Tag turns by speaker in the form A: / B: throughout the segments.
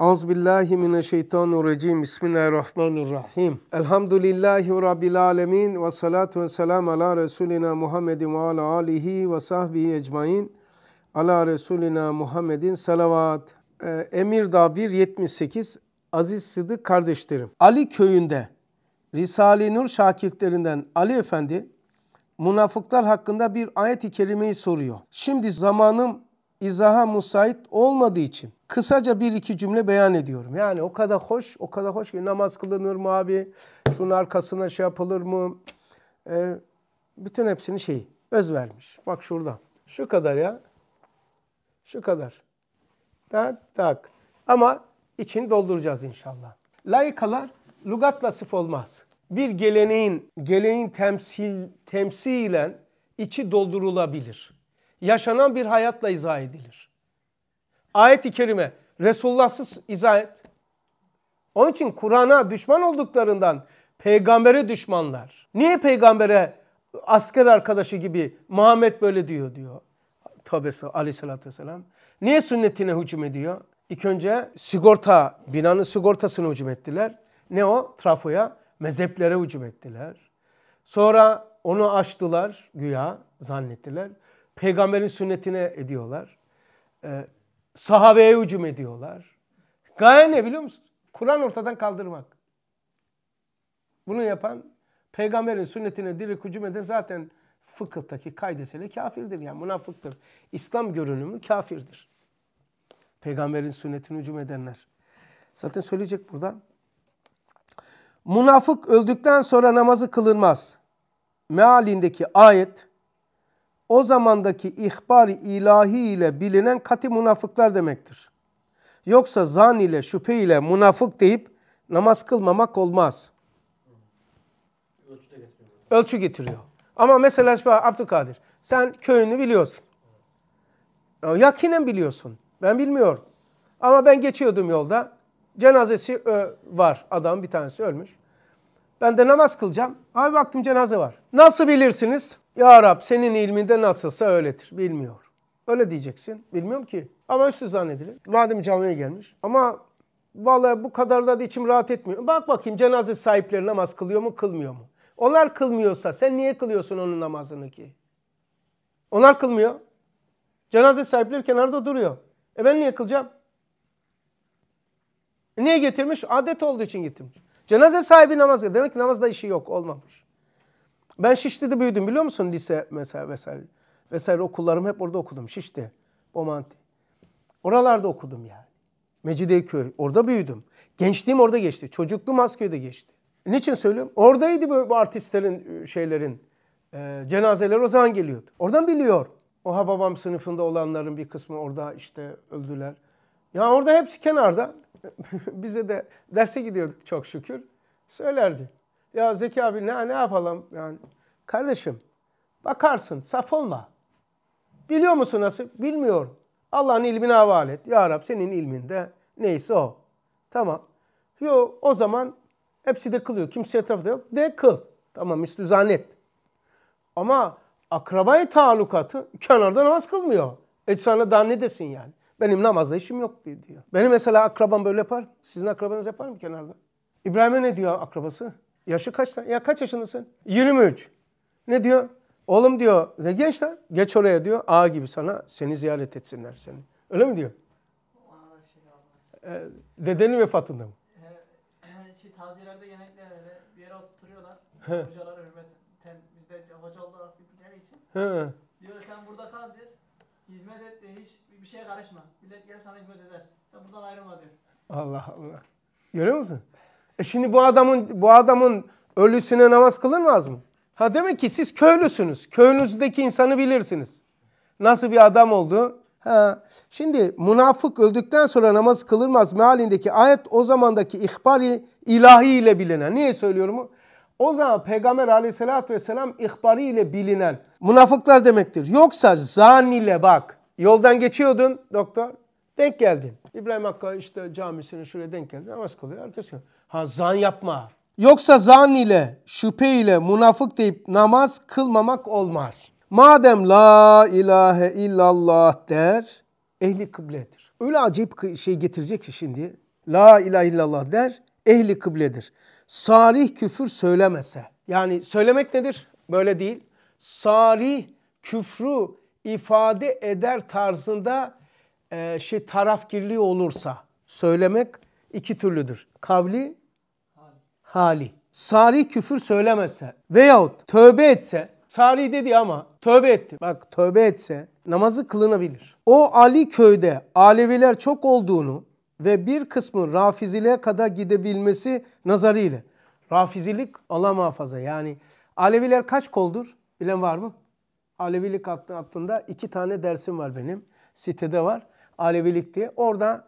A: Euzubillahimineşşeytanirracim. Bismillahirrahmanirrahim. Elhamdülillahi Rabbil alemin. Ve salatu ve selamu ala Resulina Muhammedin ve ala alihi ve sahbihi ecmain. Ala Resulina Muhammedin salavat. Ee, Emirdağ 1.78 Aziz Sıdık kardeşlerim. Ali köyünde Risale-i Nur şakirtlerinden Ali Efendi münafıklar hakkında bir ayet-i kerimeyi soruyor. Şimdi zamanım izaha müsait olmadığı için kısaca bir iki cümle beyan ediyorum. Yani o kadar hoş, o kadar hoş ki namaz kılınır mı abi? Şunun arkasına şey yapılır mı? Ee, bütün hepsini şey öz vermiş. Bak şurada. Şu kadar ya. Şu kadar. Tak tak. Ama içini dolduracağız inşallah. Layıkalar lugatla sıf olmaz. Bir geleneğin, geleneğin temsil, temsilen içi doldurulabilir yaşanan bir hayatla izah edilir. Ayet-i kerime Resulullahsız izah et. Onun için Kur'an'a düşman olduklarından peygambere düşmanlar. Niye peygambere asker arkadaşı gibi Muhammed böyle diyor diyor. Tövbesi aleyhissalatü vesselam. Niye sünnetine hücum ediyor? İlk önce sigorta, binanın sigortasını hücum ettiler. Ne o? Trafoya, mezheplere hücum ettiler. Sonra onu açtılar güya zannettiler peygamberin sünnetine ediyorlar. Ee, sahabeye hücum ediyorlar. Gaye ne biliyor musun? Kur'an ortadan kaldırmak. Bunu yapan peygamberin sünnetine direk hücum eden zaten fıkıhtaki kaydesiyle kafirdir. Yani münafıktır. İslam görünümü kafirdir. Peygamberin sünnetine hücum edenler. Zaten söyleyecek burada. Münafık öldükten sonra namazı kılınmaz. Mealindeki ayet o zamandaki ihbar ilahi ile bilinen kati münafıklar demektir. Yoksa zan ile şüphe ile münafık deyip namaz kılmamak olmaz. Ölçü getiriyor. Ölçü getiriyor. Ama mesela Abdülkadir sen köyünü biliyorsun. Yakinen biliyorsun. Ben bilmiyorum. Ama ben geçiyordum yolda. Cenazesi e, var. Adam bir tanesi ölmüş. Ben de namaz kılacağım. Ay baktım cenaze var. Nasıl bilirsiniz? Ya Rab senin ilminde nasılsa öyledir. Bilmiyor. Öyle diyeceksin. Bilmiyorum ki. Ama üstü zannedilir. Madem camiye gelmiş. Ama vallahi bu kadar da içim rahat etmiyor. Bak bakayım cenaze sahipleri namaz kılıyor mu kılmıyor mu? Onlar kılmıyorsa sen niye kılıyorsun onun namazını ki? Onlar kılmıyor. Cenaze sahipleri kenarda duruyor. E ben niye kılacağım? E niye getirmiş? Adet olduğu için getirmiş. Cenaze sahibi namaz kılıyor. Demek ki namazda işi yok olmamış. Ben Şişli'de büyüdüm biliyor musun lise mesela vesaire. Vesaire okullarım hep orada okudum. Şişli, Bomanti. Oralarda okudum yani. Mecidiyeköy. Orada büyüdüm. Gençliğim orada geçti. Çocukluğum Asköy'de geçti. Niçin söylüyorum? Oradaydı bu, bu artistlerin e, şeylerin e, cenazeleri o zaman geliyordu. Oradan biliyor. Oha babam sınıfında olanların bir kısmı orada işte öldüler. Ya orada hepsi kenarda. bize de derse gidiyorduk çok şükür. Söylerdi. Ya Zeki abi ne, ne yapalım? Yani kardeşim bakarsın saf olma. Biliyor musun nasıl? Bilmiyorum. Allah'ın ilmine havale et. Ya Rab senin ilminde neyse o. Tamam. Yo o zaman hepsi de kılıyor. Kimse etrafında yok. De kıl. Tamam üstü zannet. Ama akrabayı talukatı kenarda namaz kılmıyor. E sana daha ne desin yani? Benim namazda işim yok diyor. Benim mesela akrabam böyle yapar. Sizin akrabanız yapar mı kenarda? İbrahim'e ne diyor akrabası? Yaşı kaçta? Ya kaç yaşındasın? 23. Ne diyor? Oğlum diyor, genç de geç oraya diyor. Ağa gibi sana seni ziyaret etsinler seni. Öyle mi diyor? Şey ee, dedenin vefatında mı? Evet. Şey, tazilerde genellikle öyle bir yere oturuyorlar. He. Hocalara hürmeten bizde hoca olarak bildikleri için. Hı. Diyor sen burada kal diyor. Hizmet et de hiç bir şeye karışma. Millet gelip sana hizmet eder. Sen buradan ayrılma diyor. Allah Allah. Görüyor musun? E şimdi bu adamın bu adamın ölüsüne namaz kılınmaz mı? Ha demek ki siz köylüsünüz. köyünüzdeki insanı bilirsiniz. Nasıl bir adam oldu? Ha. Şimdi münafık öldükten sonra namaz kılınmaz mealindeki ayet o zamandaki ihbari ilahi ile bilinen. Niye söylüyorum? O zaman Peygamber aleyhissalatü vesselam ihbarı ile bilinen münafıklar demektir. Yoksa zanile bak. Yoldan geçiyordun doktor. Denk geldin. İbrahim Hakkı işte camisinin şuraya denk geldi. Namaz kılıyor. Arkası Ha zan yapma. Yoksa zan ile, şüphe ile münafık deyip namaz kılmamak olmaz. Madem la ilahe illallah der, ehli kıbledir. Öyle acayip şey getirecek ki şimdi. La ilahe illallah der, ehli kıbledir. Sarih küfür söylemese. Yani söylemek nedir? Böyle değil. Sarih küfrü ifade eder tarzında e, şey tarafgirliği olursa söylemek iki türlüdür. Kavli, hali. hali. Sari küfür söylemese veyahut tövbe etse, Sari dedi ama tövbe etti. Bak tövbe etse namazı kılınabilir. O Ali köyde Aleviler çok olduğunu ve bir kısmın rafiziliğe kadar gidebilmesi nazarıyla. Rafizilik Allah muhafaza yani Aleviler kaç koldur? Bilen var mı? Alevilik hakkında iki tane dersim var benim. Sitede var. Alevilik diye. Orada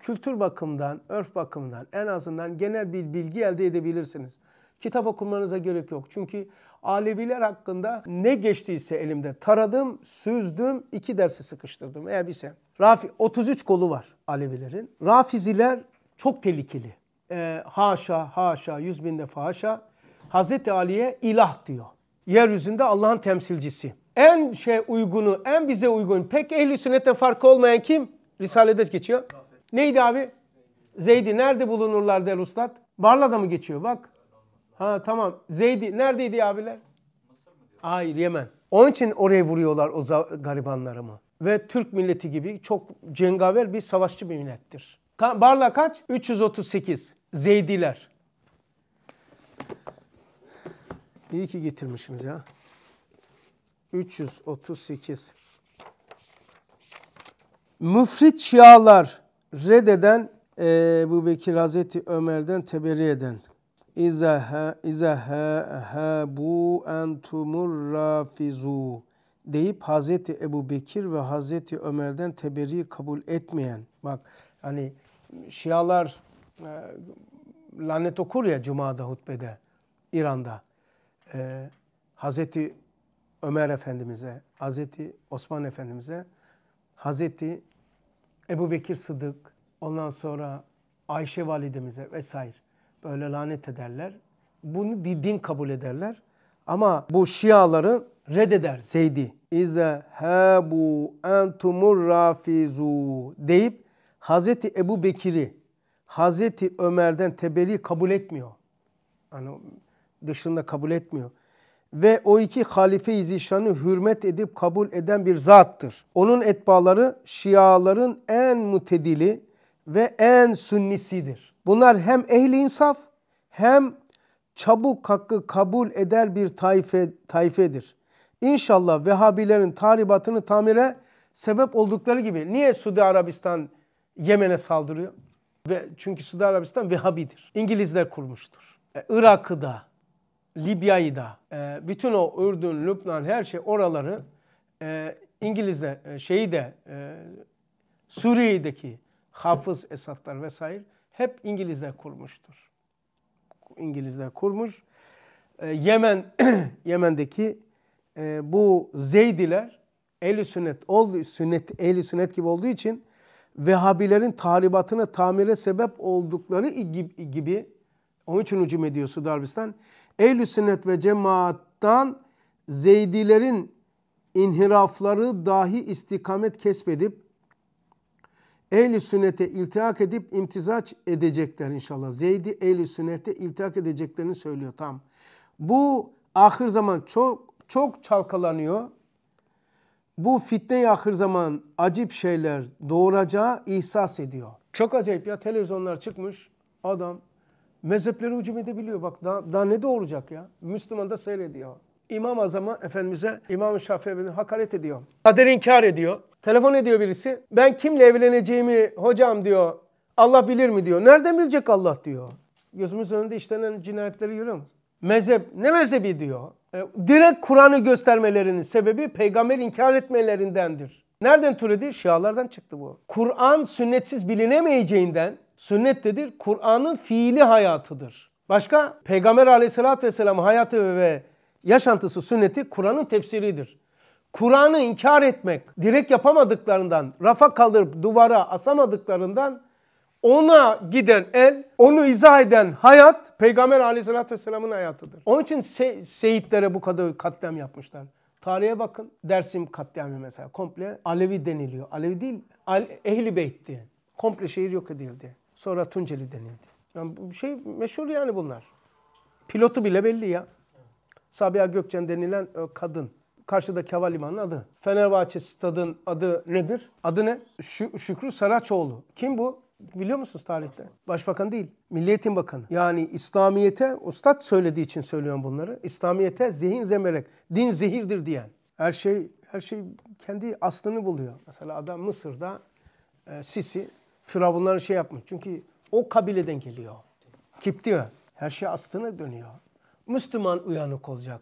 A: kültür bakımından, örf bakımından en azından genel bir bilgi elde edebilirsiniz. Kitap okumanıza gerek yok. Çünkü Aleviler hakkında ne geçtiyse elimde taradım, süzdüm, iki dersi sıkıştırdım. Eğer bilsem. Şey- Rafi 33 kolu var. Alevilerin. Rafiziler çok tehlikeli. E, haşa, haşa, yüz bin defa haşa. Hazreti Ali'ye ilah diyor. Yeryüzünde Allah'ın temsilcisi. En şey uygunu, en bize uygun. Pek ehli sünnetten farkı olmayan kim? Risalede geçiyor. Neydi abi? Zeydi nerede bulunurlar der ustad? Barla'da mı geçiyor bak. Ha tamam. Zeydi neredeydi abiler? Hayır Yemen. Onun için oraya vuruyorlar o garibanları mı? ve Türk milleti gibi çok cengaver bir savaşçı bir millettir. Barla kaç? 338. Zeydiler. İyi ki getirmişiz ya. 338. Müfrit Şialar reddeden e, bu Bekir Hazreti Ömer'den teberri eden İzaha, izaha, ha, bu entumur rafizu deyip Hazreti Ebu Bekir ve Hazreti Ömer'den teberi kabul etmeyen bak hani Şialar e, lanet okur ya Cuma'da hutbede İran'da e, Hazreti Ömer Efendimiz'e, Hazreti Osman Efendimiz'e, Hazreti Ebu Bekir Sıdık, ondan sonra Ayşe Validemize vesaire böyle lanet ederler. Bunu din kabul ederler. Ama bu Şiaları reddeder, reddederseydi İze hebu entumur rafizu deyip Hazreti Ebu Bekir'i Hazreti Ömer'den tebeli kabul etmiyor. Yani dışında kabul etmiyor. Ve o iki halife-i zişanı hürmet edip kabul eden bir zattır. Onun etbaları Şiaların en mutedili ve en sünnisidir. Bunlar hem ehli insaf hem çabuk hakkı kabul eder bir taife, taifedir. İnşallah Vehhabilerin tahribatını tamire sebep oldukları gibi. Niye Suudi Arabistan Yemen'e saldırıyor? Ve çünkü Suudi Arabistan Vehhabidir. İngilizler kurmuştur. E, Irak'ı da, Libya'yı da, e, bütün o Ürdün, Lübnan her şey oraları e, İngilizler e, şeyi de e, Suriye'deki Hafız Esatlar vesaire hep İngilizler kurmuştur. İngilizler kurmuş. E, Yemen Yemen'deki e, bu Zeydiler eli sünnet oldu sünnet eli sünnet gibi olduğu için Vehhabilerin tahribatına tamire sebep oldukları gibi, gibi onun için hücum ediyor Suudi Arabistan. Ehl-i sünnet ve cemaattan Zeydilerin inhirafları dahi istikamet kesmedip ehli sünnete iltihak edip imtizaç edecekler inşallah. Zeyd'i ehli sünnete iltihak edeceklerini söylüyor tam. Bu ahir zaman çok çok çalkalanıyor. Bu fitne ahir zaman acip şeyler doğuracağı ihsas ediyor. Çok acayip ya televizyonlar çıkmış adam mezheplere hücum edebiliyor. Bak daha, daha ne doğuracak ya? Müslüman da seyrediyor. İmam Azam'a Efendimiz'e İmam Şafii'ye hakaret ediyor. Kader inkar ediyor. Telefon ediyor birisi. Ben kimle evleneceğimi hocam diyor. Allah bilir mi diyor. Nereden bilecek Allah diyor. Gözümüz önünde işlenen cinayetleri görüyor musun? Mezhep ne mezhebi diyor. E, direkt Kur'an'ı göstermelerinin sebebi peygamber inkar etmelerindendir. Nereden türedi? Şialardan çıktı bu. Kur'an sünnetsiz bilinemeyeceğinden sünnettedir. Kur'an'ın fiili hayatıdır. Başka Peygamber aleyhissalatü vesselam hayatı ve yaşantısı sünneti Kur'an'ın tefsiridir. Kur'an'ı inkar etmek, direkt yapamadıklarından, rafa kaldırıp duvara asamadıklarından ona giden el, onu izah eden hayat Peygamber aleyhissalatü vesselamın hayatıdır. Onun için se seyitlere bu kadar katliam yapmışlar. Tarihe bakın. Dersim katliamı mesela komple Alevi deniliyor. Alevi değil, Ale Ehli Beyt'ti. Komple şehir yok edildi. Sonra Tunceli denildi. Yani bu şey meşhur yani bunlar. Pilotu bile belli ya. Sabiha Gökçen denilen e, kadın. Karşıdaki havalimanının adı. Fenerbahçe stadın adı nedir? Adı ne? Şu, Şükrü Saraçoğlu. Kim bu? Biliyor musunuz tarihte? Başbakan değil. Milliyetin Bakanı. Yani İslamiyet'e, ustad söylediği için söylüyorum bunları. İslamiyet'e zihin zemerek, din zehirdir diyen. Her şey her şey kendi aslını buluyor. Mesela adam Mısır'da e, Sisi, Firavunların şey yapmış. Çünkü o kabileden geliyor. Kipti. Her şey aslına dönüyor. Müslüman uyanık olacak.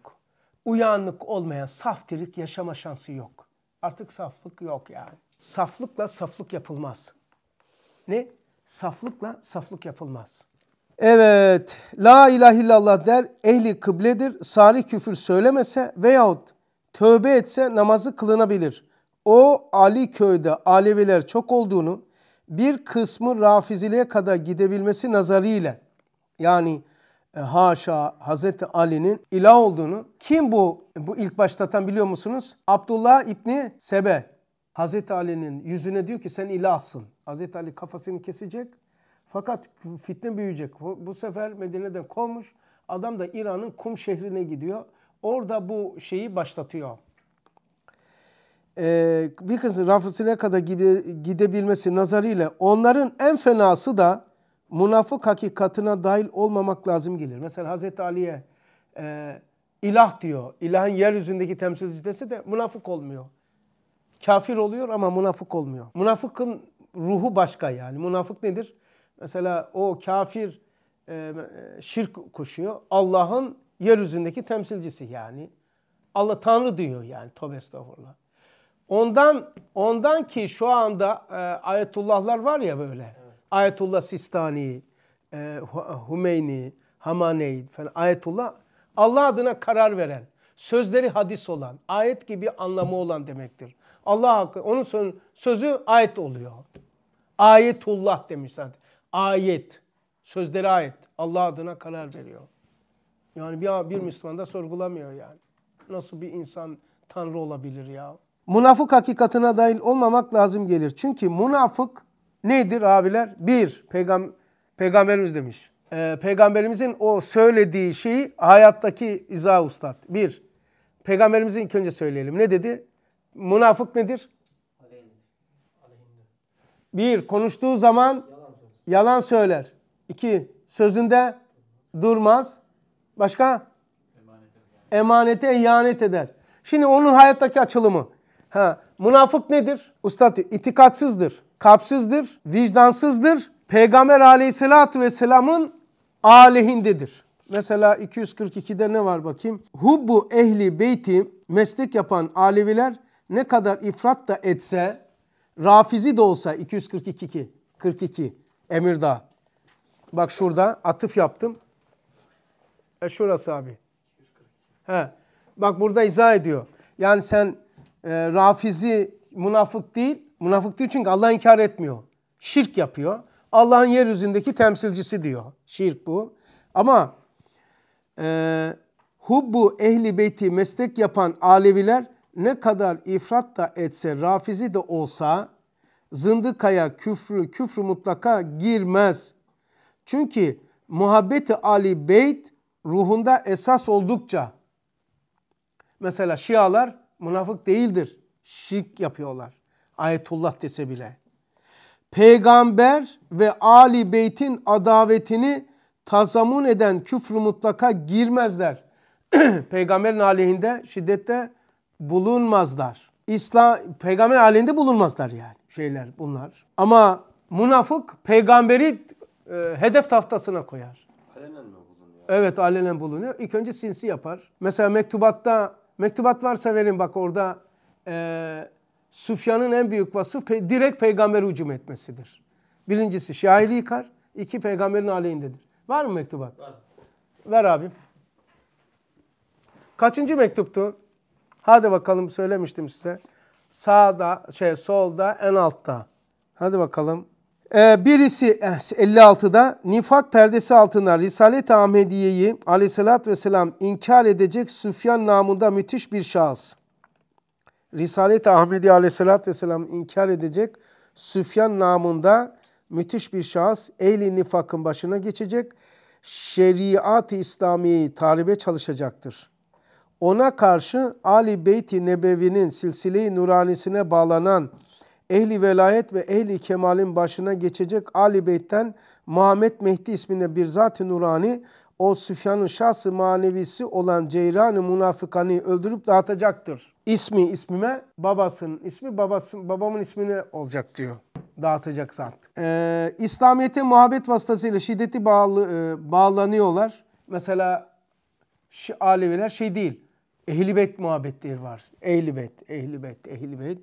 A: Uyanık olmayan saftirik yaşama şansı yok. Artık saflık yok yani. Saflıkla saflık yapılmaz. Ne? Saflıkla saflık yapılmaz. Evet, la ilahe illallah der, ehli kıbledir, sari küfür söylemese veyahut tövbe etse namazı kılınabilir. O Ali köyde Aleviler çok olduğunu, bir kısmı rafiziliğe kadar gidebilmesi nazarıyla, yani e, haşa Hazreti Ali'nin ilah olduğunu kim bu bu ilk başlatan biliyor musunuz? Abdullah İbni Sebe Hazreti Ali'nin yüzüne diyor ki sen ilahsın. Hazreti Ali kafasını kesecek fakat fitne büyüyecek. Bu sefer Medine'den kovmuş adam da İran'ın Kum şehrine gidiyor. Orada bu şeyi başlatıyor. Ee, bir kızın rafısına kadar gibi gidebilmesi nazarıyla onların en fenası da münafık hakikatına dahil olmamak lazım gelir. Mesela Hazreti Ali'ye e, ilah diyor. İlahın yeryüzündeki temsilcisi de münafık olmuyor. Kafir oluyor ama münafık olmuyor. Münafıkın ruhu başka yani. Münafık nedir? Mesela o kafir e, şirk koşuyor. Allah'ın yeryüzündeki temsilcisi yani. Allah Tanrı diyor yani. Tövbe estağfurullah. Ondan, ondan ki şu anda e, ayetullahlar var ya böyle. Ayetullah Sistani, e, Hümeyni, Hamaney falan Ayetullah Allah adına karar veren, sözleri hadis olan, ayet gibi anlamı olan demektir. Allah hakkı onun sözü, sözü ayet oluyor. Ayetullah demiş zaten. Ayet. Sözleri ayet. Allah adına karar veriyor. Yani bir, bir Müslüman da sorgulamıyor yani. Nasıl bir insan Tanrı olabilir ya? Münafık hakikatına dahil olmamak lazım gelir. Çünkü münafık Nedir abiler? Bir, peygam peygamberimiz demiş. Ee, peygamberimizin o söylediği şeyi hayattaki izah ustad. Bir, peygamberimizin ilk önce söyleyelim. Ne dedi? Münafık nedir? Bir, konuştuğu zaman yalan söyler. İki, sözünde durmaz. Başka? Emanete ihanet eder. Şimdi onun hayattaki açılımı. Ha, münafık nedir? Ustad itikatsızdır. Kapsızdır, vicdansızdır. Peygamber aleyhissalatü vesselamın aleyhindedir. Mesela 242'de ne var bakayım? Hubbu ehli beyti meslek yapan Aleviler ne kadar ifrat da etse, rafizi de olsa 242 42 Emirdağ. Bak şurada atıf yaptım. E şurası abi. He. Bak burada izah ediyor. Yani sen e, rafizi münafık değil, Münafık diyor çünkü Allah inkar etmiyor. Şirk yapıyor. Allah'ın yeryüzündeki temsilcisi diyor. Şirk bu. Ama e, hubbu ehli beyti meslek yapan Aleviler ne kadar ifrat da etse, rafizi de olsa zındıkaya küfrü, küfrü mutlaka girmez. Çünkü muhabbeti Ali Beyt ruhunda esas oldukça mesela Şialar münafık değildir. Şirk yapıyorlar. Ayetullah dese bile. Peygamber ve Ali Beyt'in adavetini tazamun eden küfrü mutlaka girmezler. Peygamberin aleyhinde şiddette bulunmazlar. İslam peygamber aleyhinde bulunmazlar yani şeyler bunlar. Ama münafık peygamberi e, hedef tahtasına koyar. Alenen mi bulunuyor? Evet alenen bulunuyor. İlk önce sinsi yapar. Mesela mektubatta mektubat varsa verin bak orada e, Süfyan'ın en büyük vasfı pe direkt peygambere hücum etmesidir. Birincisi şairi yıkar, iki peygamberin aleyhindedir. Var mı mektubat? Var. Ver abim. Kaçıncı mektuptu? Hadi bakalım söylemiştim size. Sağda, şey solda, en altta. Hadi bakalım. Ee, birisi 56'da eh, nifak perdesi altında Risalet-i Ahmediye'yi aleyhissalatü vesselam inkar edecek Süfyan namında müthiş bir şahıs. Risalet-i Ahmedi aleyhissalatü vesselam inkar edecek Süfyan namında müthiş bir şahıs ehli nifakın başına geçecek. Şeriat-ı İslamiye'yi taribe çalışacaktır. Ona karşı Ali Beyt-i Nebevi'nin silsile-i nuranisine bağlanan ehli velayet ve ehli kemalin başına geçecek Ali Beyt'ten Muhammed Mehdi isminde bir zat-ı nurani o Süfyan'ın şahsı manevisi olan Ceyran-ı münafıkanı öldürüp dağıtacaktır.'' ismi ismime, babasının ismi babasın, babamın ismini olacak diyor. Dağıtacaksa artık. Ee, İslamiyet'e muhabbet vasıtasıyla şiddeti bağlı, e, bağlanıyorlar. Mesela Aleviler şey değil. ehlibet beyt muhabbetleri var. ehlibet ehlibet ehlibet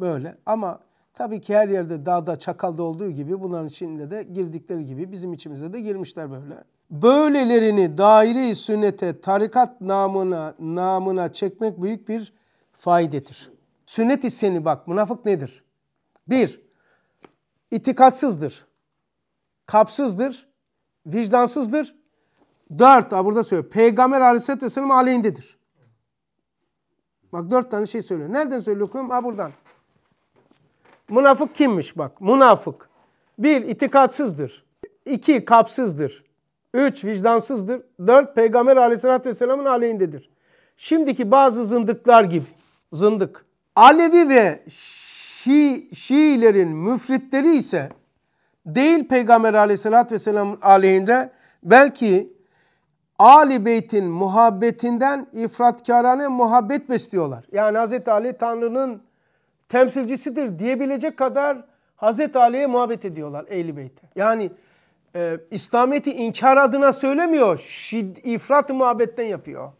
A: Böyle ama tabii ki her yerde dağda çakalda olduğu gibi bunların içinde de girdikleri gibi bizim içimize de girmişler böyle. Böylelerini daire-i sünnete tarikat namına, namına çekmek büyük bir faidedir. Sünnet-i bak münafık nedir? Bir, itikatsızdır. Kapsızdır. Vicdansızdır. Dört, ha burada söylüyor. Peygamber aleyhisselatü vesselam aleyhindedir. Bak dört tane şey söylüyor. Nereden söylüyor okuyayım? Ha buradan. Münafık kimmiş bak? Münafık. Bir, itikatsızdır. İki, kapsızdır. Üç, vicdansızdır. Dört, Peygamber aleyhissalatü vesselamın aleyhindedir. Şimdiki bazı zındıklar gibi zındık. Alevi ve Şi, Şiilerin müfritleri ise değil Peygamber aleyhissalatü vesselam aleyhinde belki Ali Beyt'in muhabbetinden ifratkarane muhabbet besliyorlar. Yani Hz. Ali Tanrı'nın temsilcisidir diyebilecek kadar Hz. Ali'ye muhabbet ediyorlar Ehli Beyt'e. Yani e, İslamiyet'i inkar adına söylemiyor, şid, ifrat muhabbetten yapıyor.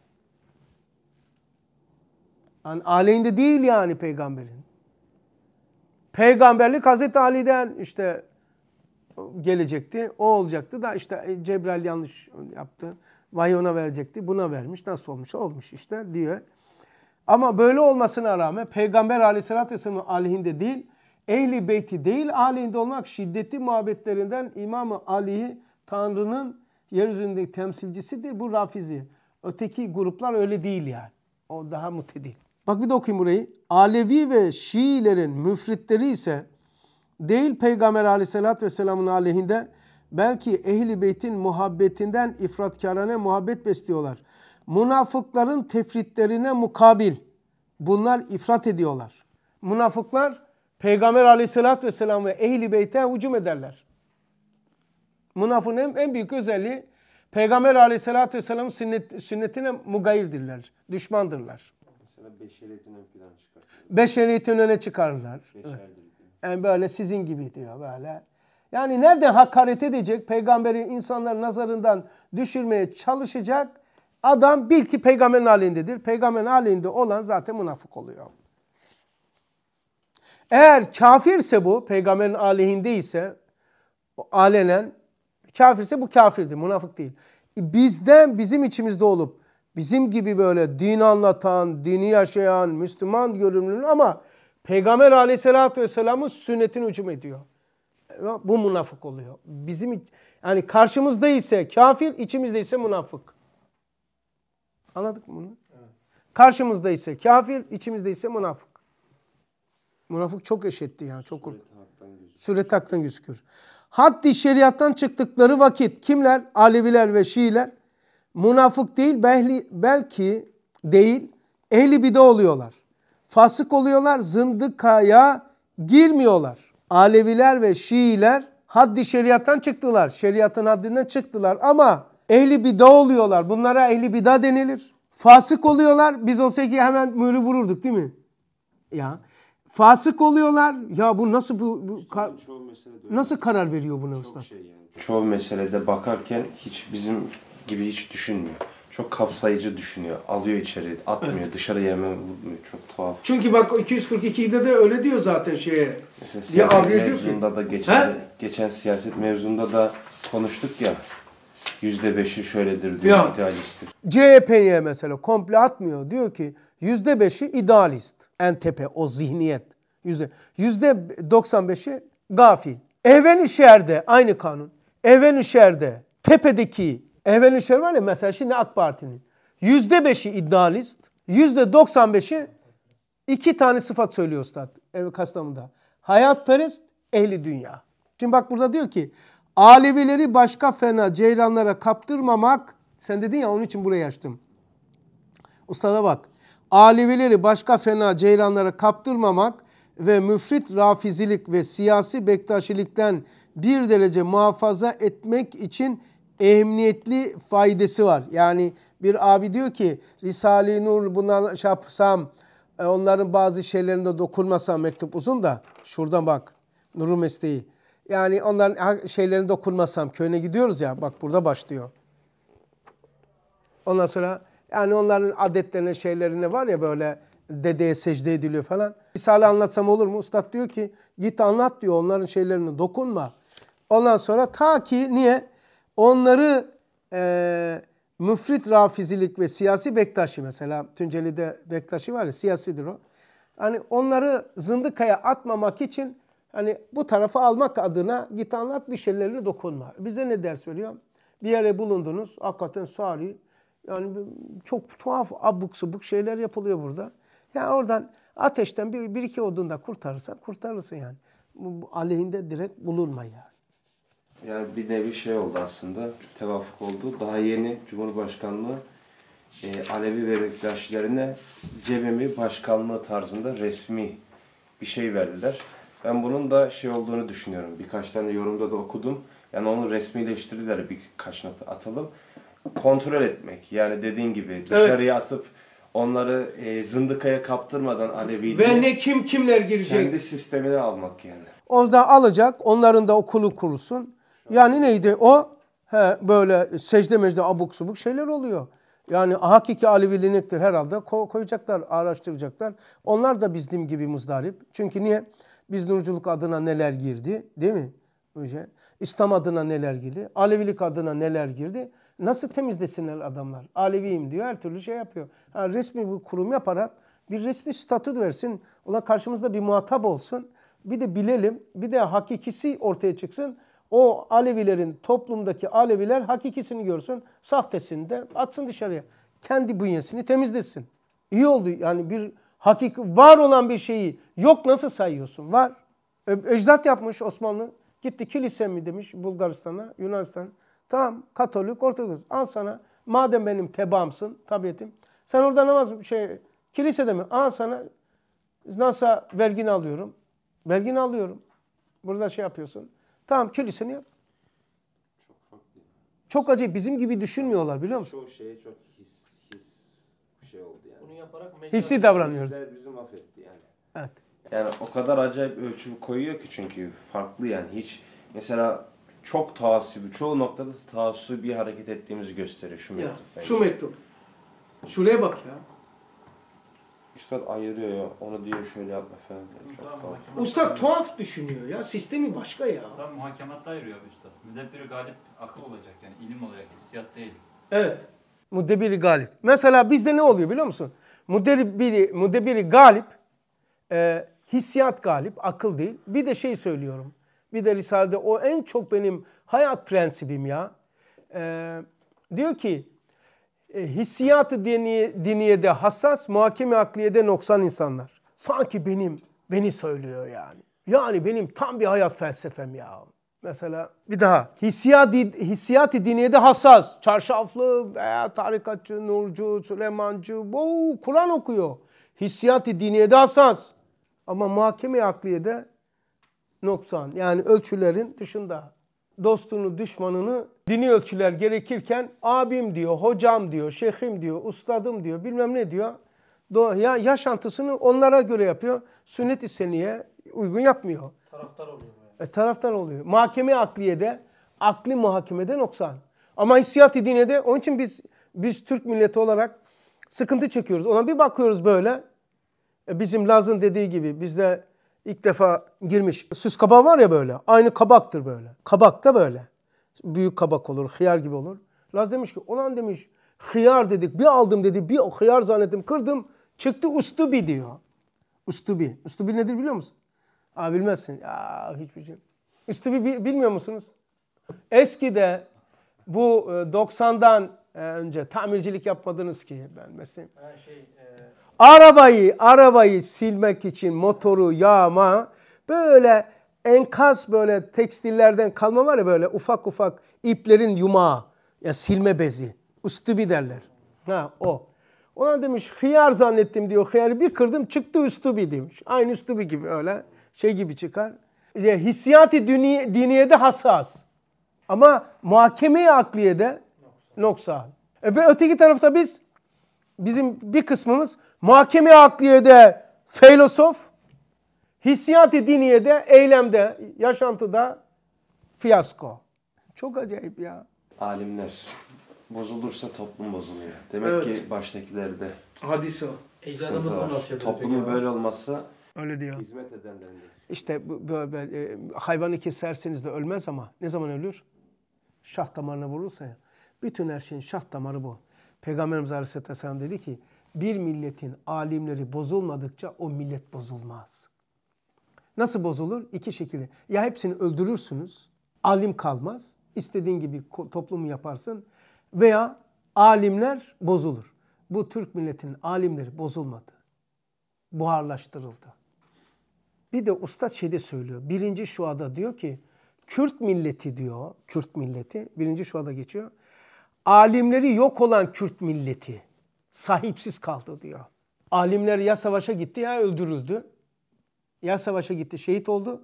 A: Yani aleyhinde değil yani peygamberin. Peygamberlik Hazreti Ali'den işte gelecekti. O olacaktı da işte e, Cebrail yanlış yaptı. Vahiy ona verecekti. Buna vermiş. Nasıl olmuş? Olmuş işte diyor. Ama böyle olmasına rağmen Peygamber aleyhissalatü vesselamın aleyhinde değil, ehli beyti değil aleyhinde olmak şiddetli muhabbetlerinden İmam-ı Ali'yi Tanrı'nın yeryüzündeki temsilcisidir. Bu rafizi. Öteki gruplar öyle değil yani. O daha mutedil. Bak bir de okuyayım burayı. Alevi ve Şiilerin müfritleri ise değil Peygamber aleyhissalatü vesselamın aleyhinde belki ehli beytin muhabbetinden ifratkarane muhabbet besliyorlar. Münafıkların tefritlerine mukabil bunlar ifrat ediyorlar. Münafıklar Peygamber aleyhissalatü vesselam ve ehli beyte hücum ederler. Münafığın en, en büyük özelliği Peygamber aleyhissalatü vesselam sünnet, sünnetine mugayirdirler, düşmandırlar.
B: Mesela beşeriyetini ön plana çıkartırlar.
A: Beşeriyetini öne çıkarırlar. Beşerdir. Yani böyle sizin gibi diyor böyle. Yani nerede hakaret edecek, peygamberi insanların nazarından düşürmeye çalışacak adam bil ki peygamberin halindedir. Peygamberin halinde olan zaten münafık oluyor. Eğer kafirse bu, peygamberin aleyhindeyse ise alenen kafirse bu kafirdir, münafık değil. Bizden, bizim içimizde olup bizim gibi böyle din anlatan, dini yaşayan, Müslüman görünümlü ama Peygamber aleyhissalatü vesselamın sünnetini hücum ediyor. Bu münafık oluyor. Bizim yani karşımızda ise kafir, içimizde ise münafık. Anladık mı bunu? Karşımızda ise kafir, içimizde ise münafık. Münafık çok eşitti yani. Çok Süret haktan gözükür. Haddi şeriattan çıktıkları vakit kimler? Aleviler ve Şiiler Münafık değil belki, belki değil ehli bide oluyorlar. Fasık oluyorlar, zındıkaya girmiyorlar. Aleviler ve Şiiler haddi şeriattan çıktılar. Şeriatın haddinden çıktılar ama ehli bida oluyorlar. Bunlara ehli bida denilir. Fasık oluyorlar. Biz olsaydık hemen mührü vururduk değil mi? Ya fasık oluyorlar. Ya bu nasıl bu, bu kar nasıl karar veriyor buna Çok usta? Şey yani.
B: Çoğu meselede bakarken hiç bizim gibi hiç düşünmüyor. Çok kapsayıcı düşünüyor. Alıyor içeri, atmıyor, evet. dışarı yeme vurmuyor. Çok tuhaf.
A: Çünkü bak 242'de de öyle diyor zaten şeye.
B: Mesela siyaset ya, mevzunda da geçen, geçen siyaset mevzunda da konuştuk ya. Yüzde beşi şöyledir diyor, ya. idealisttir.
A: CHP'ye mesela komple atmıyor. Diyor ki yüzde beşi idealist. En tepe o zihniyet. Yüzde yüzde 95'i gafil. Evenişehir'de aynı kanun. Evenişehir'de tepedeki Evvelin işler var ya mesela şimdi AK Parti'nin. Yüzde beşi iddialist. Yüzde doksan beşi iki tane sıfat söylüyor Üstad Kastamonu'da. Hayatperest, ehli dünya. Şimdi bak burada diyor ki Alevileri başka fena ceylanlara kaptırmamak. Sen dedin ya onun için buraya açtım. Ustada bak. Alevileri başka fena ceylanlara kaptırmamak ve müfrit rafizilik ve siyasi bektaşilikten bir derece muhafaza etmek için ehemmiyetli faydası var. Yani bir abi diyor ki Risale-i Nur buna şapsam e, onların bazı şeylerinde dokunmasam mektup uzun da şuradan bak Nur'un mesleği. Yani onların şeylerini dokunmasam köyüne gidiyoruz ya bak burada başlıyor. Ondan sonra yani onların adetlerine şeylerine var ya böyle dedeye secde ediliyor falan. Risale anlatsam olur mu? Ustad diyor ki git anlat diyor onların şeylerini dokunma. Ondan sonra ta ki niye? Onları e, müfrit rafizilik ve siyasi Bektaşi mesela Tunceli'de Bektaşi var ya siyasidir o. Hani onları zındıkaya atmamak için hani bu tarafa almak adına git anlat bir şeylerini dokunma. Bize ne ders veriyor? Bir yere bulundunuz hakikaten sari yani çok tuhaf abuk subuk şeyler yapılıyor burada. Ya yani oradan ateşten bir, bir iki da kurtarırsan kurtarırsın yani. Bu, bu aleyhinde direkt bulunma yani
B: yani bir nevi şey oldu aslında, tevafuk oldu. Daha yeni Cumhurbaşkanlığı e, Alevi ve Bektaşilerine cebemi başkanlığı tarzında resmi bir şey verdiler. Ben bunun da şey olduğunu düşünüyorum. Birkaç tane yorumda da okudum. Yani onu resmileştirdiler birkaç not atalım. Kontrol etmek. Yani dediğin gibi dışarıya evet. atıp onları e, zındıkaya kaptırmadan Aleviliğe... Ve ne
A: kim kimler girecek?
B: Kendi sistemine almak yani.
A: Ondan alacak. Onların da okulu kurulsun. Yani neydi o? He, böyle secde mecde abuk subuk şeyler oluyor. Yani hakiki Aleviliktir herhalde Ko koyacaklar, araştıracaklar. Onlar da bizim gibi muzdarip. Çünkü niye? Biz nurculuk adına neler girdi değil mi? Öyle. İslam adına neler girdi? Alevilik adına neler girdi? Nasıl temizlesinler adamlar? Aleviyim diyor her türlü şey yapıyor. Yani resmi bu kurum yaparak bir resmi statü versin. Ona karşımızda bir muhatap olsun. Bir de bilelim. Bir de hakikisi ortaya çıksın o Alevilerin toplumdaki Aleviler hakikisini görsün, sahtesini de atsın dışarıya. Kendi bünyesini temizlesin. İyi oldu yani bir hakik var olan bir şeyi yok nasıl sayıyorsun? Var. Ecdat yapmış Osmanlı. Gitti kilise mi demiş Bulgaristan'a, Yunanistan. Tamam Katolik, Ortodoks. Al sana madem benim tebamsın tabiyetim Sen orada namaz şey kilisede mi? Al sana nasıl vergini alıyorum. Vergini alıyorum. Burada şey yapıyorsun. Tamam külüsünü yap. Çok acayip bizim gibi düşünmüyorlar biliyor musun?
B: Çoğu şeye çok his, his bir şey oldu yani. Bunu yaparak mecaz- Hissi davranıyoruz. Bizler bizi mahvetti yani.
A: Evet. Yani o kadar
B: acayip ölçü koyuyor ki çünkü farklı yani hiç mesela çok taassubi, çoğu noktada taassubi hareket ettiğimizi gösteriyor şu Ya, mektup. şu mektup.
A: Şuraya bak ya.
B: Üstad ayırıyor ya. Onu diyor şöyle yapma falan. Diyor. Çok tamam,
A: tuhaf. Usta tuhaf düşünüyor ya. Sistemi başka ya. Tam muhakematta ayırıyor abi usta. Müdebbir galip
B: akıl olacak yani ilim olacak, hissiyat değil.
A: Evet. Mudebbiri galip. Mesela bizde ne oluyor biliyor musun? Mudebbiri, mudebbiri galip, e, hissiyat galip, akıl değil. Bir de şey söylüyorum. Bir de Risale'de o en çok benim hayat prensibim ya. E, diyor ki e, hissiyatı dini, diniyede hassas, muhakeme akliyede noksan insanlar. Sanki benim, beni söylüyor yani. Yani benim tam bir hayat felsefem ya. Mesela bir daha. Hissiyat, hissiyat-ı diniyede hassas. Çarşaflı veya tarikatçı, nurcu, Süleymancı. Bu Kur'an okuyor. Hissiyat-ı diniyede hassas. Ama muhakeme akliyede noksan. Yani ölçülerin dışında dostunu, düşmanını dini ölçüler gerekirken abim diyor, hocam diyor, şeyhim diyor, ustadım diyor, bilmem ne diyor. Ya yaşantısını onlara göre yapıyor. Sünnet-i seniye uygun yapmıyor. Taraftar oluyor. Yani. E, taraftar oluyor. Mahkeme akliyede, akli muhakemede noksan. Ama hissiyat-ı dinede onun için biz biz Türk milleti olarak sıkıntı çekiyoruz. Ona bir bakıyoruz böyle. E, bizim Laz'ın dediği gibi bizde ilk defa girmiş. Süs kabağı var ya böyle. Aynı kabaktır böyle. Kabak da böyle. Büyük kabak olur, hıyar gibi olur. Laz demiş ki olan demiş hıyar dedik bir aldım dedi bir hıyar zannettim kırdım çıktı ustubi diyor. Ustubi. Ustubi nedir biliyor musun? Aa bilmezsin. Ya hiçbir şey. Ustubi bilmiyor musunuz? Eskide bu 90'dan e, e, önce tamircilik yapmadınız ki ben mesela. Ha, şey, e... Arabayı, arabayı silmek için motoru yağma böyle enkaz böyle tekstillerden kalma var ya böyle ufak ufak iplerin yumağı. Ya silme bezi. Üstübi derler. Ha o. Ona demiş hıyar zannettim diyor. Hıyarı bir kırdım çıktı üstübi demiş. Aynı üstübi gibi öyle şey gibi çıkar. Ya, hissiyati düni, diniyede hassas. Ama muhakemeyi akliyede noksa. E, öteki tarafta biz bizim bir kısmımız Mahkeme akliyede filozof, hissiyat-ı diniyede, eylemde, yaşantıda fiyasko. Çok acayip ya.
B: Alimler bozulursa toplum bozuluyor. Demek evet. ki baştakileri de. Hadis o. Sıkıntı var. Toplumu böyle olmazsa
A: Öyle diyor. Hizmet edenlerin. İşte böyle, böyle hayvanı keserseniz de ölmez ama ne zaman ölür? Şah damarına vurulsa ya. Bütün her şeyin şah damarı bu. Peygamberimiz Aleyhisselam dedi ki bir milletin alimleri bozulmadıkça o millet bozulmaz. Nasıl bozulur? İki şekilde. Ya hepsini öldürürsünüz, alim kalmaz, istediğin gibi toplumu yaparsın veya alimler bozulur. Bu Türk milletinin alimleri bozulmadı. Buharlaştırıldı. Bir de usta şeyde söylüyor. Birinci şuada diyor ki Kürt milleti diyor. Kürt milleti. Birinci şuada geçiyor. Alimleri yok olan Kürt milleti sahipsiz kaldı diyor. Alimler ya savaşa gitti ya öldürüldü. Ya savaşa gitti şehit oldu.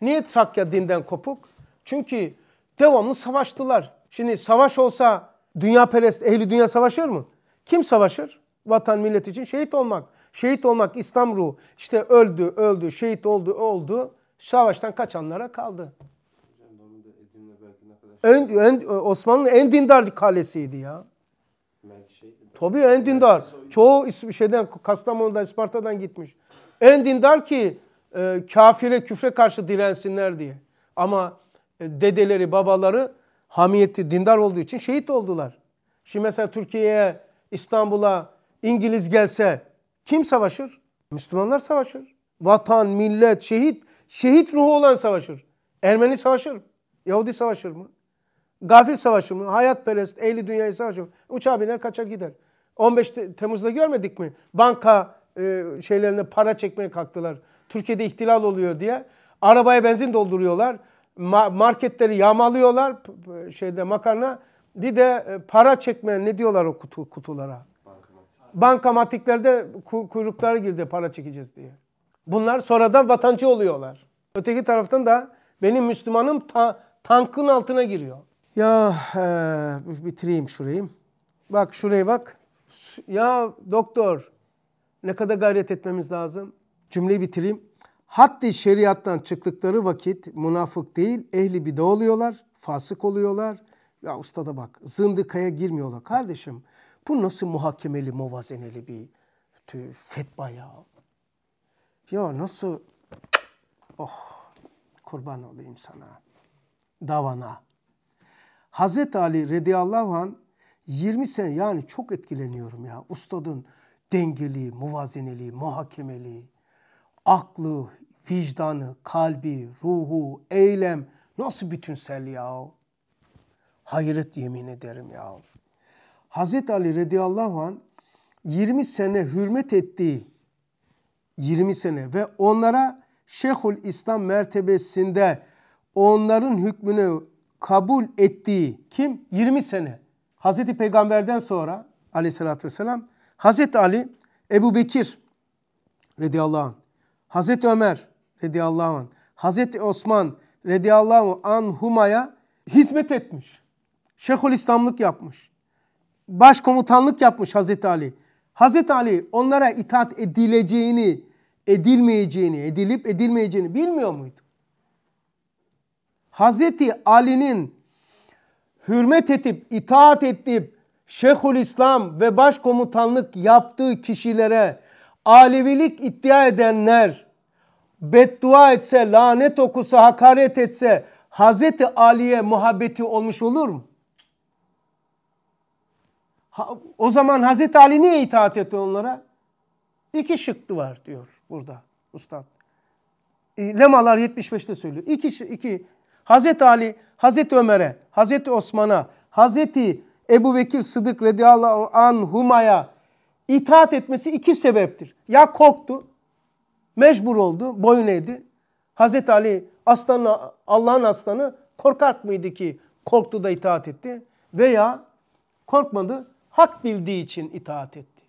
A: Niye Trakya dinden kopuk? Çünkü devamlı savaştılar. Şimdi savaş olsa dünya perest ehli dünya savaşır mı? Kim savaşır? Vatan millet için şehit olmak. Şehit olmak İslam ruhu. İşte öldü, öldü, şehit oldu, oldu. Savaştan kaçanlara kaldı. En, en, Osmanlı'nın en dindar kalesiydi ya. Şey Tabii en dindar. Çoğu şeyden Kastamonu'dan, Isparta'dan gitmiş. En dindar ki e, kafire, küfre karşı dirensinler diye. Ama e, dedeleri, babaları hamiyeti dindar olduğu için şehit oldular. Şimdi mesela Türkiye'ye, İstanbul'a İngiliz gelse kim savaşır? Müslümanlar savaşır. Vatan, millet, şehit, şehit ruhu olan savaşır. Ermeni savaşır Yahudi savaşır mı? Gafil savaşı mı? perest, ehli dünyayı savaşı mı? Uçağa biner kaçar gider. 15 Temmuz'da görmedik mi? Banka e, şeylerine para çekmeye kalktılar. Türkiye'de ihtilal oluyor diye. Arabaya benzin dolduruyorlar. Ma marketleri yağmalıyorlar şeyde makarna. Bir de e, para çekme ne diyorlar o kutu, kutulara? Bankamatiklerde ku kuyruklar girdi para çekeceğiz diye. Bunlar sonradan vatancı oluyorlar. Öteki taraftan da benim Müslümanım ta tankın altına giriyor. Ya e, bitireyim şurayı. Bak şuraya bak. Ya doktor ne kadar gayret etmemiz lazım? Cümleyi bitireyim. Haddi şeriattan çıktıkları vakit münafık değil ehli bide oluyorlar, fasık oluyorlar. Ya ustada bak zındıkaya girmiyorlar kardeşim. Bu nasıl muhakemeli, muvazeneli bir tüh, fetva ya? Ya nasıl? Oh kurban olayım sana, davana. Hazreti Ali radıyallahu an 20 sene yani çok etkileniyorum ya. Ustadın dengeliği, muvazeneliği, muhakemeliği, aklı, vicdanı, kalbi, ruhu, eylem nasıl bütünsel ya. Hayret yemin ederim ya. Hazreti Ali radıyallahu an 20 sene hürmet ettiği 20 sene ve onlara Şeyhül İslam mertebesinde onların hükmünü kabul ettiği kim? 20 sene. Hazreti Peygamber'den sonra aleyhissalatü vesselam Hazreti Ali, Ebu Bekir radıyallahu anh, Hazreti Ömer radıyallahu anh, Hazreti Osman radıyallahu anhumaya hizmet etmiş. Şeyhül İslamlık yapmış. Başkomutanlık yapmış Hazreti Ali. Hazreti Ali onlara itaat edileceğini, edilmeyeceğini, edilip edilmeyeceğini bilmiyor muydu? Hazreti Ali'nin hürmet edip, itaat edip Şeyhül İslam ve başkomutanlık yaptığı kişilere Alevilik iddia edenler beddua etse, lanet okusa, hakaret etse Hazreti Ali'ye muhabbeti olmuş olur mu? Ha, o zaman Hazreti Ali niye itaat etti onlara? İki şıkkı var diyor burada ustad. E, Lemalar 75'te söylüyor. İki, iki Hazreti Ali, Hazreti Ömer'e, Hazreti Osman'a, Hazreti Ebu Bekir Sıdık radıyallahu anhumaya itaat etmesi iki sebeptir. Ya korktu, mecbur oldu, boyun eğdi. Hazreti Ali aslanı, Allah'ın aslanı korkak mıydı ki korktu da itaat etti? Veya korkmadı, hak bildiği için itaat etti.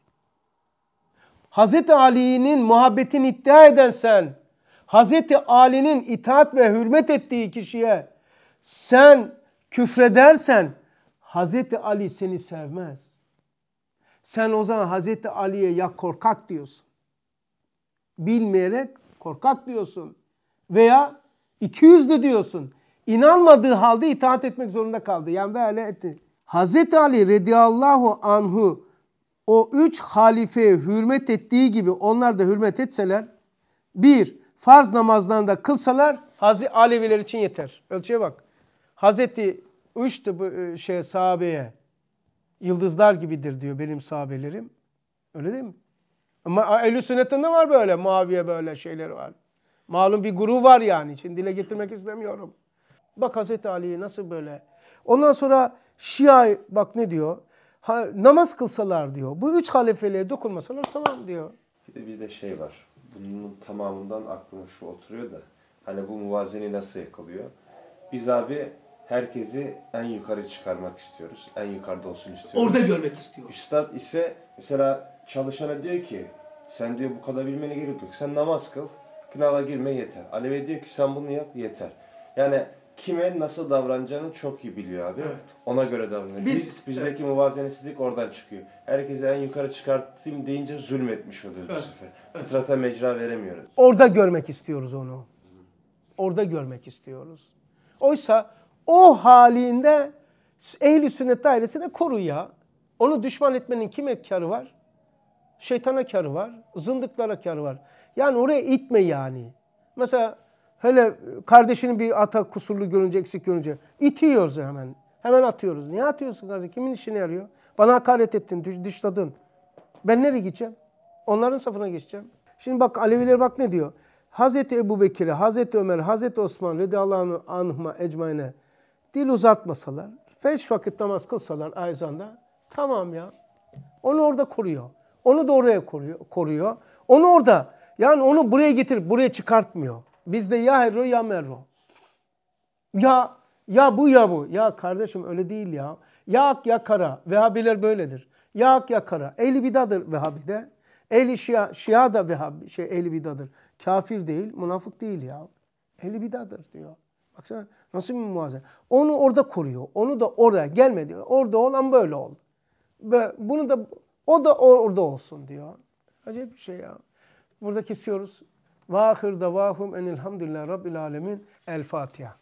A: Hazreti Ali'nin muhabbetini iddia eden sen Hazreti Ali'nin itaat ve hürmet ettiği kişiye sen küfredersen Hazreti Ali seni sevmez. Sen o zaman Hazreti Ali'ye ya korkak diyorsun. Bilmeyerek korkak diyorsun. Veya iki yüzlü diyorsun. İnanmadığı halde itaat etmek zorunda kaldı. Yani böyle etti. Hazreti Ali radıyallahu anhu o üç halifeye hürmet ettiği gibi onlar da hürmet etseler bir farz namazdan da kılsalar Hazreti Aleviler için yeter. Ölçüye bak. Hazreti uçtu bu e, şey sahabeye. Yıldızlar gibidir diyor benim sahabelerim. Öyle değil mi? Ama Ehl-i Sünnet'te ne var böyle? Maviye böyle şeyler var. Malum bir guru var yani. için dile getirmek istemiyorum. Bak Hazreti Ali'yi nasıl böyle. Ondan sonra Şia bak ne diyor? Ha, namaz kılsalar diyor. Bu üç halifeliğe dokunmasalar tamam diyor.
B: Bir de bizde şey var bunun tamamından aklıma şu oturuyor da hani bu muvazeni nasıl yakalıyor? Biz abi herkesi en yukarı çıkarmak istiyoruz. En yukarıda olsun istiyoruz. Orada görmek istiyoruz. Üstad ise mesela çalışana diyor ki sen diyor bu kadar bilmene gerek yok. Sen namaz kıl, günaha girme yeter. Alevi diyor ki sen bunu yap yeter. Yani kime nasıl davranacağını çok iyi biliyor abi. Evet. Ona göre davranıyor. Biz, Biz bizdeki evet. muvazenetsizlik oradan çıkıyor. Herkese en yukarı çıkartayım deyince zulmetmiş oluyoruz evet. bu sefer. Evet. mecra veremiyoruz.
A: Orada görmek istiyoruz onu. Orada görmek istiyoruz. Oysa o halinde ehli sünnet dairesine koru ya. Onu düşman etmenin kime karı var? Şeytana karı var, zındıklara karı var. Yani oraya itme yani. Mesela Hele kardeşinin bir ata kusurlu görünce, eksik görünce itiyoruz hemen. Hemen atıyoruz. Niye atıyorsun kardeşim? Kimin işine yarıyor? Bana hakaret ettin, dışladın. Ben nereye gideceğim? Onların safına geçeceğim. Şimdi bak Aleviler bak ne diyor? Hazreti Ebu Bekir'e, Hazreti Ömer, Hazreti Osman radıyallahu anhuma ecmaine dil uzatmasalar, beş vakit namaz kılsalar ayzanda tamam ya. Onu orada koruyor. Onu da oraya koruyor. koruyor. Onu orada yani onu buraya getirip buraya çıkartmıyor. Bizde ya hero ya merro. Ya ya bu ya bu. Ya kardeşim öyle değil ya. Ya ak ya kara. Vehhabiler böyledir. Ya ak ya kara. Ehli bidadır Vehhabi'de. Ehli şia, şia da Vehhabi, şey ehli bidadır. Kafir değil, münafık değil ya. Ehli bidadır diyor. Baksana nasıl bir muazzam. Onu orada koruyor. Onu da oraya gelmedi. Orada olan böyle ol. Ve bunu da o da orada olsun diyor. Acayip bir şey ya. Burada kesiyoruz. Vahir ahir davahum enilhamdülillahi rabbil alemin. El Fatiha.